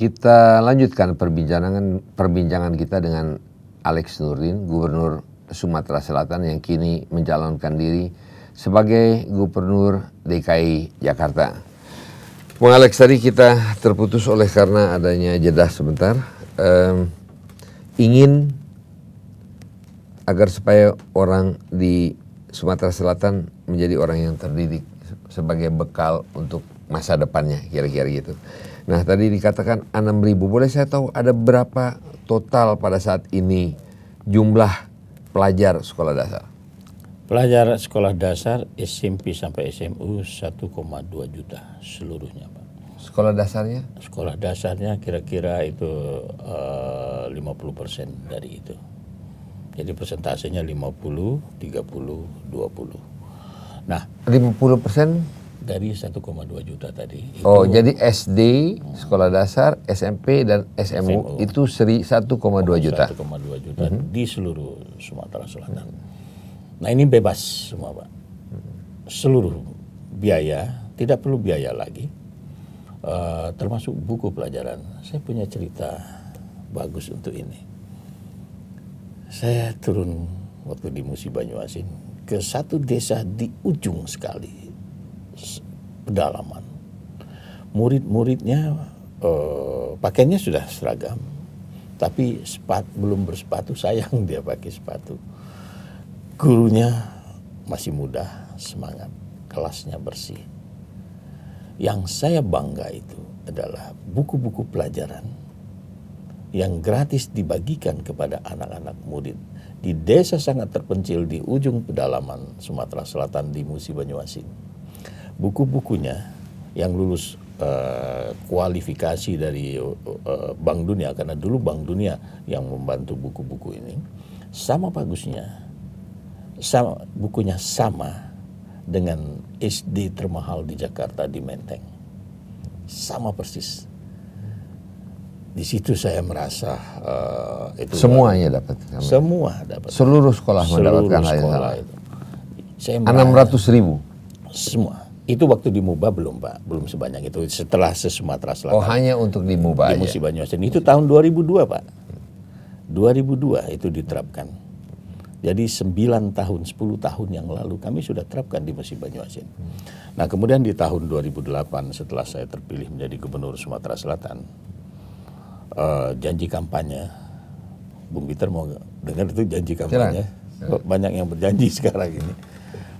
Kita lanjutkan perbincangan perbincangan kita dengan Alex Nurdin, Gubernur Sumatera Selatan yang kini menjalankan diri sebagai Gubernur DKI Jakarta. Bung Alex tadi kita terputus oleh karena adanya jeda sebentar. Um, ingin agar supaya orang di Sumatera Selatan menjadi orang yang terdidik sebagai bekal untuk masa depannya kira-kira gitu. Nah tadi dikatakan 6.000, boleh saya tahu ada berapa total pada saat ini jumlah pelajar sekolah dasar? Pelajar sekolah dasar SMP sampai SMU 1,2 juta seluruhnya Pak. Sekolah dasarnya? Sekolah dasarnya kira-kira itu eh, uh, 50% dari itu. Jadi persentasenya 50, 30, 20. Nah, 50 persen dari 1,2 juta tadi. Itu oh, jadi SD, sekolah dasar, SMP dan SMU, SMO. itu 1,2 juta. 1,2 juta mm -hmm. di seluruh Sumatera Selatan. Nah, ini bebas semua, Pak. Seluruh biaya, tidak perlu biaya lagi. Uh, termasuk buku pelajaran. Saya punya cerita bagus untuk ini. Saya turun waktu di Musi Banyuasin ke satu desa di ujung sekali pedalaman. Murid-muridnya eh, pakainya sudah seragam, tapi sepat, belum bersepatu. Sayang dia pakai sepatu. Gurunya masih muda, semangat, kelasnya bersih. Yang saya bangga itu adalah buku-buku pelajaran yang gratis dibagikan kepada anak-anak murid di desa sangat terpencil di ujung pedalaman Sumatera Selatan di Musi Banyuasin. Buku-bukunya yang lulus uh, kualifikasi dari uh, Bank Dunia karena dulu Bank Dunia yang membantu buku-buku ini sama bagusnya sama bukunya sama dengan SD termahal di Jakarta di Menteng sama persis di situ saya merasa uh, itu semuanya dapat semua dapat seluruh sekolah seluruh mendapatkan sekolah itu. Saya enam ratus ribu semua itu waktu di Muba belum pak belum sebanyak itu setelah se Sumatera Selatan oh hanya untuk di Muba di Musi Banyuasin itu tahun 2002 pak 2002 itu diterapkan jadi 9 tahun 10 tahun yang lalu kami sudah terapkan di Musi Banyuasin nah kemudian di tahun 2008 setelah saya terpilih menjadi gubernur Sumatera Selatan uh, janji kampanye. Bung Peter mau dengar itu janji kampanye. Banyak yang berjanji sekarang ini.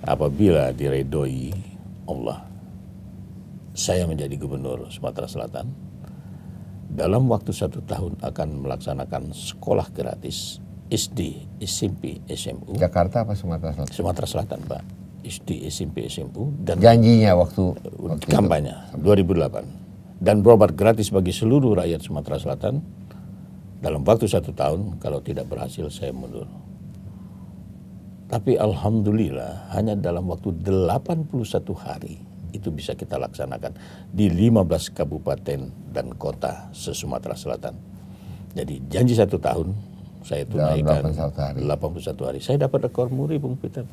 Apabila diredoi Allah, saya menjadi gubernur Sumatera Selatan. Dalam waktu satu tahun akan melaksanakan sekolah gratis SD, SMP, SMU. Jakarta apa Sumatera Selatan? Sumatera Selatan, Pak. SD, SMP, SMU. Dan Janjinya waktu, waktu kampanye itu. 2008 dan berobat gratis bagi seluruh rakyat Sumatera Selatan dalam waktu satu tahun kalau tidak berhasil saya mundur. Tapi Alhamdulillah hanya dalam waktu 81 hari itu bisa kita laksanakan di 15 kabupaten dan kota se-Sumatera Selatan. Jadi janji satu tahun saya tunaikan 81 hari. 81 hari. Saya dapat rekor muri Bung Peter.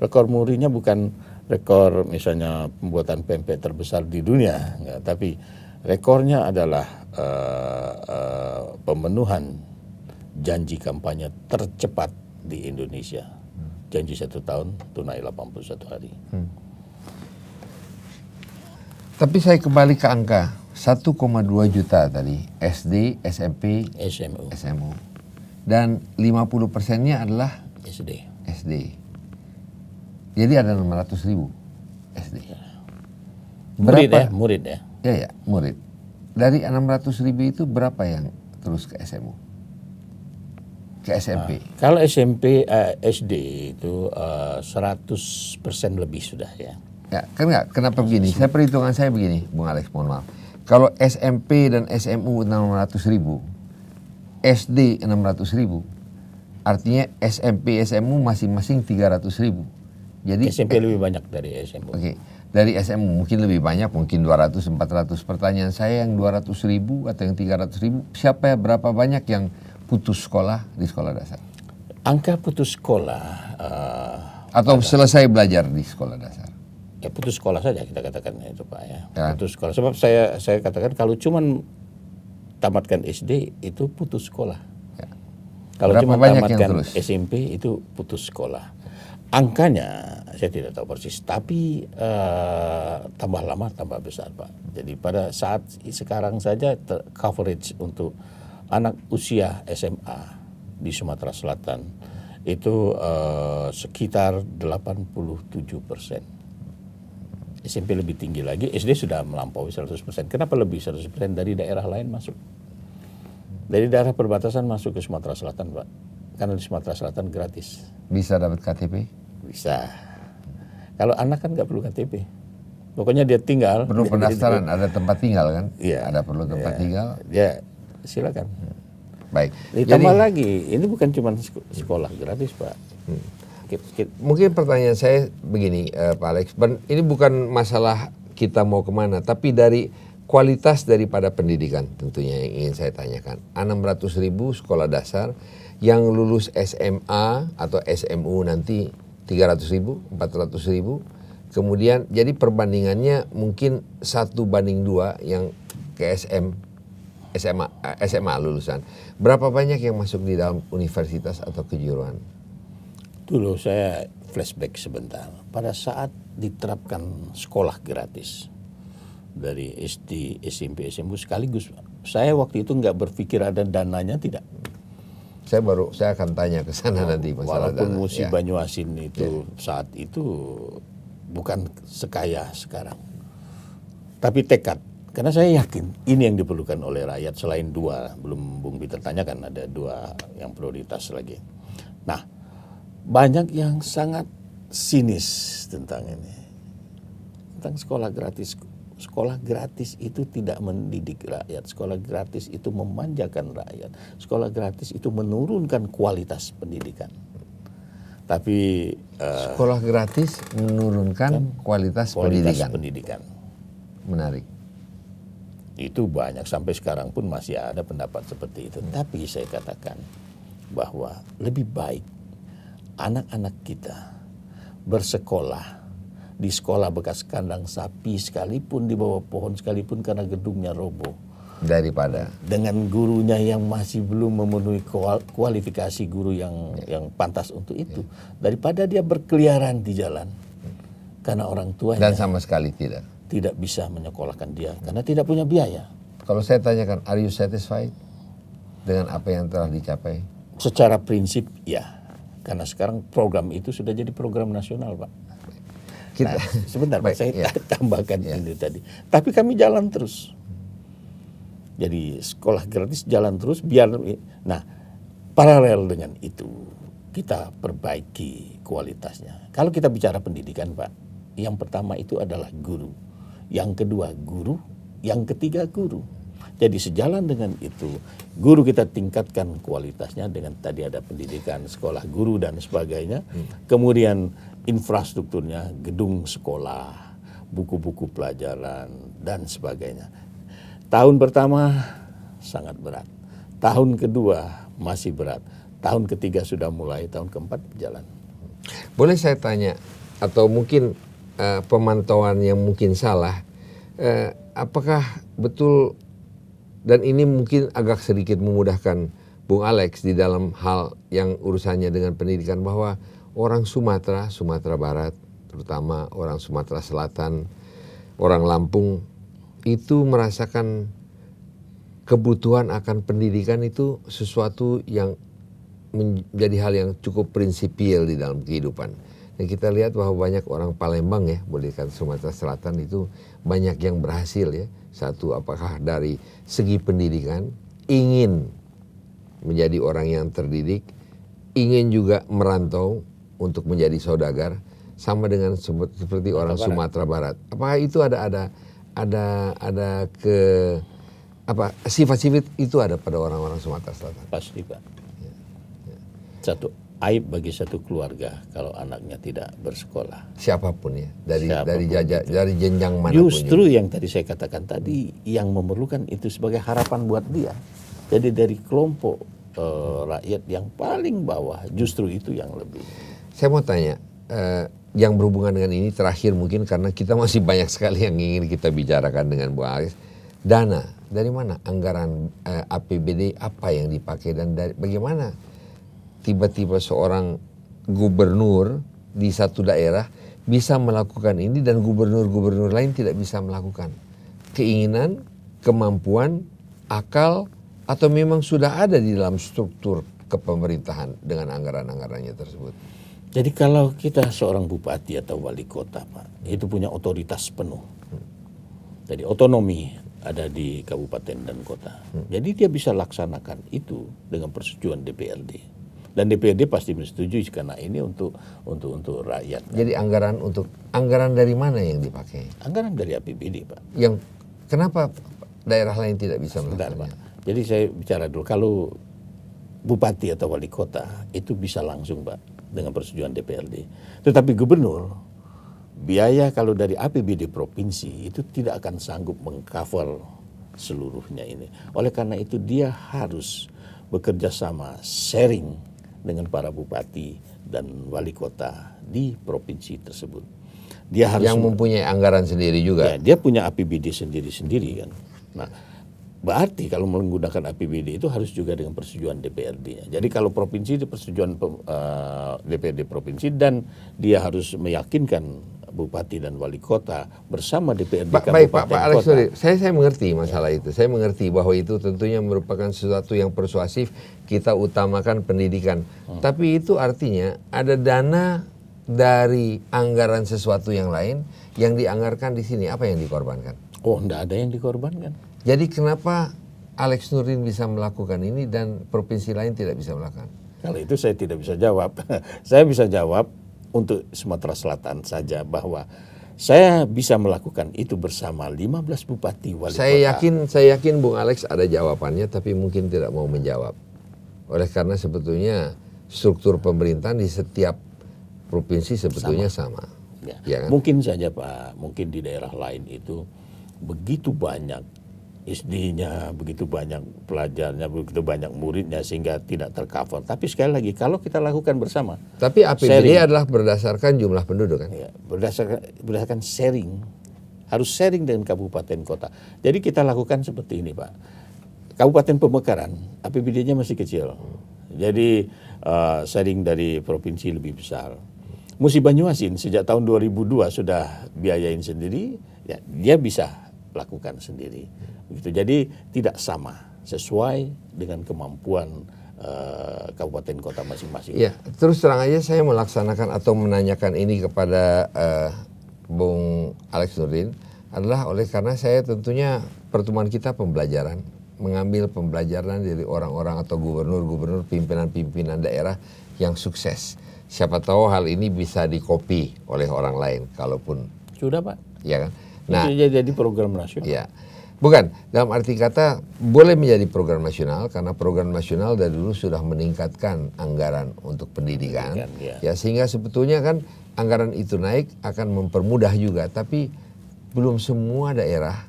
Rekor murinya bukan rekor misalnya pembuatan pempek terbesar di dunia, enggak, tapi Rekornya adalah uh, uh, pemenuhan janji kampanye tercepat di Indonesia. Hmm. Janji satu tahun, tunai 81 hari. Hmm. Tapi saya kembali ke angka 1,2 juta tadi SD, SMP, SMU. SMU. Dan 50 persennya adalah SD. SD. Jadi ada 600 ribu SD. Ya, Berapa? Murid ya, murid ya ya ya murid dari 600 ribu itu berapa yang terus ke SMU ke SMP Uh, ah, kalau SMP uh, eh, SD itu uh, eh, 100 persen lebih sudah ya ya kan nggak kenapa begini saya perhitungan saya begini Bung Alex mohon maaf kalau SMP dan SMU 600 ribu SD 600 ribu artinya SMP SMU masing-masing 300 ribu jadi SMP lebih banyak dari SMU oke okay dari SM mungkin lebih banyak mungkin 200 400 pertanyaan saya yang 200 ribu atau yang 300 ribu siapa ya berapa banyak yang putus sekolah di sekolah dasar angka putus sekolah uh, atau ada. selesai belajar di sekolah dasar ya putus sekolah saja kita katakan itu pak ya, ya. putus sekolah sebab saya saya katakan kalau cuman tamatkan SD itu putus sekolah ya. kalau berapa cuma tamatkan SMP itu putus sekolah angkanya saya tidak tahu persis, tapi uh, tambah lama tambah besar Pak. Jadi pada saat sekarang saja coverage untuk anak usia SMA di Sumatera Selatan itu uh, sekitar 87 persen. SMP lebih tinggi lagi, SD sudah melampaui 100 persen. Kenapa lebih 100 persen dari daerah lain masuk? Dari daerah perbatasan masuk ke Sumatera Selatan, Pak karena di Sumatera Selatan gratis. Bisa dapat KTP? Bisa. Kalau anak kan nggak perlu KTP. Pokoknya dia tinggal. Perlu dia pendaftaran, dia ada tempat tinggal kan? Iya. Ada perlu iya. tempat ya, tinggal. Ya, silakan. Baik. Ditambah Jadi, lagi, ini bukan cuma sekolah gratis pak. Hmm. Mungkin pertanyaan saya begini, uh, Pak Alex. Ini bukan masalah kita mau kemana, tapi dari kualitas daripada pendidikan tentunya yang ingin saya tanyakan. 600 ribu sekolah dasar, yang lulus SMA atau SMU nanti 300 ribu, 400 ribu. Kemudian jadi perbandingannya mungkin satu banding dua yang ke SM, SMA, eh, SMA lulusan. Berapa banyak yang masuk di dalam universitas atau kejuruan? Dulu saya flashback sebentar. Pada saat diterapkan sekolah gratis dari SD, SMP, SMU sekaligus. Saya waktu itu nggak berpikir ada dananya tidak saya baru saya akan tanya ke sana oh, nanti masalah walaupun dana. musi ya. Banyuasin itu ya. saat itu bukan sekaya sekarang tapi tekad karena saya yakin ini yang diperlukan oleh rakyat selain dua belum Bung Peter tanyakan ada dua yang prioritas lagi nah banyak yang sangat sinis tentang ini tentang sekolah gratis Sekolah gratis itu tidak mendidik rakyat, sekolah gratis itu memanjakan rakyat, sekolah gratis itu menurunkan kualitas pendidikan. Tapi uh, sekolah gratis menurunkan kan, kualitas, kualitas pendidikan. pendidikan. Menarik. Itu banyak sampai sekarang pun masih ada pendapat seperti itu. Hmm. Tapi saya katakan bahwa lebih baik anak-anak kita bersekolah di sekolah bekas kandang sapi sekalipun di bawah pohon sekalipun karena gedungnya roboh daripada dengan gurunya yang masih belum memenuhi kualifikasi guru yang ya. yang pantas untuk itu ya. daripada dia berkeliaran di jalan karena orang tua dan sama sekali tidak tidak bisa menyekolahkan dia karena tidak punya biaya kalau saya tanyakan are you satisfied dengan apa yang telah dicapai secara prinsip ya karena sekarang program itu sudah jadi program nasional pak kita nah, sebentar Baik, saya ya. tambahkan ya. ini tadi tapi kami jalan terus jadi sekolah gratis jalan terus biar nah paralel dengan itu kita perbaiki kualitasnya kalau kita bicara pendidikan pak yang pertama itu adalah guru yang kedua guru yang ketiga guru jadi sejalan dengan itu, guru kita tingkatkan kualitasnya dengan tadi ada pendidikan sekolah guru dan sebagainya. Hmm. Kemudian infrastrukturnya, gedung sekolah, buku-buku pelajaran dan sebagainya. Tahun pertama sangat berat. Tahun kedua masih berat. Tahun ketiga sudah mulai, tahun keempat berjalan. Boleh saya tanya atau mungkin uh, pemantauan yang mungkin salah, uh, apakah betul dan ini mungkin agak sedikit memudahkan Bung Alex di dalam hal yang urusannya dengan pendidikan bahwa orang Sumatera, Sumatera Barat, terutama orang Sumatera Selatan, orang Lampung itu merasakan kebutuhan akan pendidikan itu sesuatu yang menjadi hal yang cukup prinsipil di dalam kehidupan. Dan kita lihat bahwa banyak orang Palembang ya, boleh dikatakan Sumatera Selatan itu banyak yang berhasil ya satu, apakah dari segi pendidikan ingin menjadi orang yang terdidik, ingin juga merantau untuk menjadi saudagar sama dengan seperti orang Barat. Sumatera Barat. Apakah itu ada ada ada ada ke apa sifat-sifat itu ada pada orang-orang Sumatera Selatan? Pasti pak. Ya, ya. Satu aib bagi satu keluarga kalau anaknya tidak bersekolah. Siapapun ya, dari Siapapun dari jajak gitu. dari jenjang mana Justru ya. yang tadi saya katakan tadi yang memerlukan itu sebagai harapan buat dia. Jadi dari kelompok e, rakyat yang paling bawah justru itu yang lebih. Saya mau tanya e, yang berhubungan dengan ini terakhir mungkin karena kita masih banyak sekali yang ingin kita bicarakan dengan Bu Aris. Dana dari mana anggaran eh, APBD apa yang dipakai dan dari, bagaimana tiba-tiba seorang gubernur di satu daerah bisa melakukan ini dan gubernur-gubernur lain tidak bisa melakukan. Keinginan, kemampuan, akal atau memang sudah ada di dalam struktur kepemerintahan dengan anggaran-anggarannya tersebut. Jadi kalau kita seorang bupati atau wali kota, Pak, itu punya otoritas penuh. Jadi otonomi ada di kabupaten dan kota. Hmm. Jadi dia bisa laksanakan itu dengan persetujuan DPRD dan DPRD pasti menyetujui karena ini untuk untuk untuk rakyat. Kan? Jadi anggaran untuk anggaran dari mana yang dipakai? Anggaran dari APBD, Pak. Yang kenapa daerah lain tidak bisa Sebentar, Pak. Jadi saya bicara dulu kalau bupati atau wali kota itu bisa langsung, Pak, dengan persetujuan DPRD. Tetapi gubernur biaya kalau dari APBD provinsi itu tidak akan sanggup mengcover seluruhnya ini. Oleh karena itu dia harus bekerja sama sharing dengan para bupati dan wali kota di provinsi tersebut. Dia harus yang mempunyai anggaran sendiri juga. Ya, dia punya APBD sendiri-sendiri kan. Nah, berarti kalau menggunakan APBD itu harus juga dengan persetujuan DPRD-nya. Jadi kalau provinsi itu persetujuan uh, eh, DPRD provinsi dan dia harus meyakinkan bupati dan wali kota bersama DPRD ba Kabupaten Pak, Pak Alex, kota. Sorry. Saya saya mengerti masalah ya. itu. Saya mengerti bahwa itu tentunya merupakan sesuatu yang persuasif kita utamakan pendidikan. Hmm. Tapi itu artinya ada dana dari anggaran sesuatu yang lain yang dianggarkan di sini apa yang dikorbankan? Oh, enggak ada yang dikorbankan. Jadi kenapa Alex Nurin bisa melakukan ini dan provinsi lain tidak bisa melakukan? Kalau itu saya tidak bisa jawab. saya bisa jawab untuk Sumatera Selatan saja bahwa saya bisa melakukan itu bersama 15 bupati wali saya kota. yakin saya yakin Bung Alex ada jawabannya tapi mungkin tidak mau menjawab oleh karena sebetulnya struktur pemerintahan di setiap provinsi sebetulnya sama, sama. Ya. Ya kan? mungkin saja Pak mungkin di daerah lain itu begitu banyak SD-nya, begitu banyak pelajarnya, begitu banyak muridnya sehingga tidak tercover. Tapi sekali lagi kalau kita lakukan bersama. Tapi APBD sharing, adalah berdasarkan jumlah penduduk kan? Ya, berdasarkan berdasarkan sharing. Harus sharing dengan kabupaten kota. Jadi kita lakukan seperti ini, Pak. Kabupaten Pemekaran APBD-nya masih kecil. Jadi uh, sharing dari provinsi lebih besar. Musi Banyuasin sejak tahun 2002 sudah biayain sendiri, ya dia bisa lakukan sendiri. Gitu. Jadi tidak sama sesuai dengan kemampuan uh, kabupaten kota masing-masing. Ya, terus terang aja saya melaksanakan atau menanyakan ini kepada uh, Bung Alex Nurdin adalah oleh karena saya tentunya pertemuan kita pembelajaran mengambil pembelajaran dari orang-orang atau gubernur-gubernur pimpinan-pimpinan daerah yang sukses. Siapa tahu hal ini bisa dikopi oleh orang lain kalaupun sudah pak. Ya kan. Nah, jadi program nasional. Ya. Bukan, dalam arti kata boleh menjadi program nasional karena program nasional dari dulu sudah meningkatkan anggaran untuk pendidikan. pendidikan ya. ya sehingga sebetulnya kan anggaran itu naik akan mempermudah juga tapi belum semua daerah.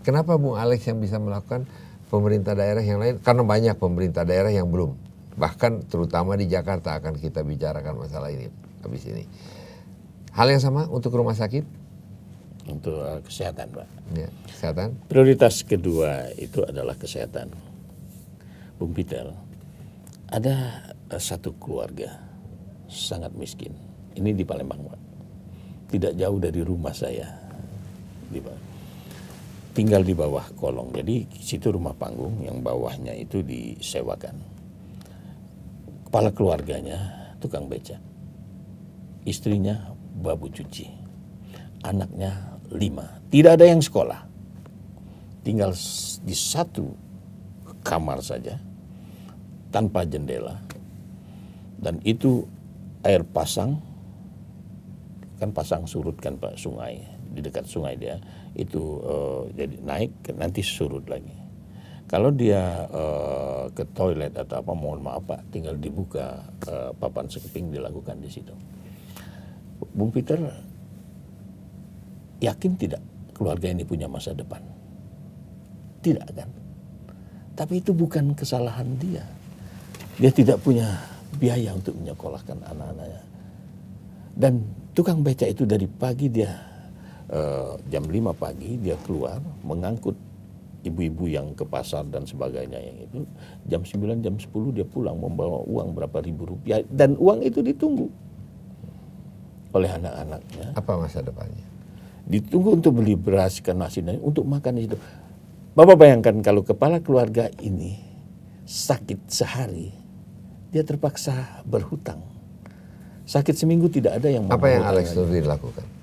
Kenapa Bung Alex yang bisa melakukan pemerintah daerah yang lain? Karena banyak pemerintah daerah yang belum. Bahkan terutama di Jakarta akan kita bicarakan masalah ini habis ini. Hal yang sama untuk rumah sakit untuk uh, kesehatan, Pak. Ya, kesehatan. Prioritas kedua itu adalah kesehatan. Bung Peter, ada uh, satu keluarga sangat miskin. Ini di Palembang, Pak. Tidak jauh dari rumah saya. Di Pak. Tinggal di bawah kolong. Jadi situ rumah panggung yang bawahnya itu disewakan. Kepala keluarganya tukang beca Istrinya babu cuci anaknya lima Tidak ada yang sekolah. Tinggal di satu kamar saja tanpa jendela. Dan itu air pasang kan pasang surut kan Pak sungai di dekat sungai dia itu uh, jadi naik nanti surut lagi. Kalau dia uh, ke toilet atau apa mohon maaf Pak tinggal dibuka uh, papan sekeping dilakukan di situ. Bung Peter Yakin tidak keluarga ini punya masa depan? Tidak kan? Tapi itu bukan kesalahan dia. Dia tidak punya biaya untuk menyekolahkan anak-anaknya. Dan tukang beca itu dari pagi dia eh, jam 5 pagi dia keluar mengangkut ibu-ibu yang ke pasar dan sebagainya yang itu jam 9 jam 10 dia pulang membawa uang berapa ribu rupiah dan uang itu ditunggu oleh anak-anaknya. Apa masa depannya? ditunggu untuk beli beras, ikan masin dan untuk makan di situ. Bapak bayangkan kalau kepala keluarga ini sakit sehari, dia terpaksa berhutang. Sakit seminggu tidak ada yang Apa yang Alex Turdi lakukan?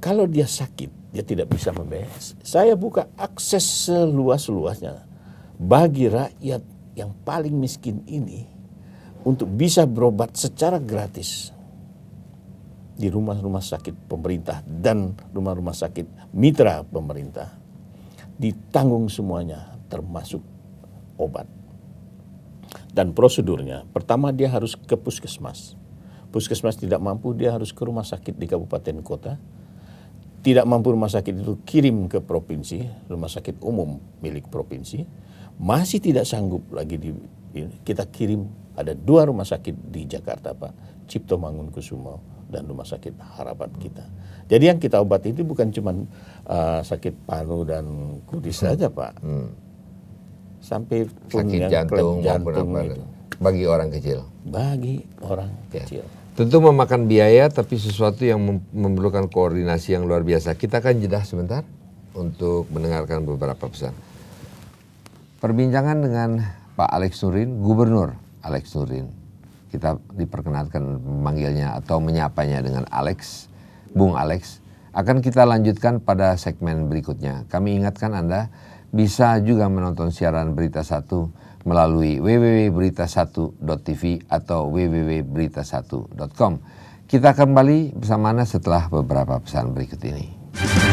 kalau dia sakit, dia tidak bisa membayar. Saya buka akses seluas-luasnya bagi rakyat yang paling miskin ini untuk bisa berobat secara gratis di rumah-rumah sakit pemerintah dan rumah-rumah sakit mitra pemerintah ditanggung semuanya termasuk obat. Dan prosedurnya, pertama dia harus ke puskesmas. Puskesmas tidak mampu, dia harus ke rumah sakit di kabupaten kota. Tidak mampu rumah sakit itu kirim ke provinsi, rumah sakit umum milik provinsi. Masih tidak sanggup lagi di, kita kirim ada dua rumah sakit di Jakarta Pak, Cipto Mangunkusumo dan rumah sakit harapan kita. Jadi yang kita obati itu bukan cuma uh, eh, sakit paru dan kudis hmm. saja pak, hmm. sampai sakit jantung, jantung itu. Bagi orang kecil. Bagi orang ya. kecil. Tentu memakan biaya, tapi sesuatu yang memerlukan koordinasi yang luar biasa. Kita akan jeda sebentar untuk mendengarkan beberapa pesan. Perbincangan dengan Pak Alex Nurin, Gubernur Alex Nurin kita diperkenankan memanggilnya atau menyapanya dengan Alex, Bung Alex. Akan kita lanjutkan pada segmen berikutnya. Kami ingatkan Anda bisa juga menonton siaran Berita Satu melalui www.berita1.tv atau www.berita1.com. Kita kembali bersama Anda setelah beberapa pesan berikut ini.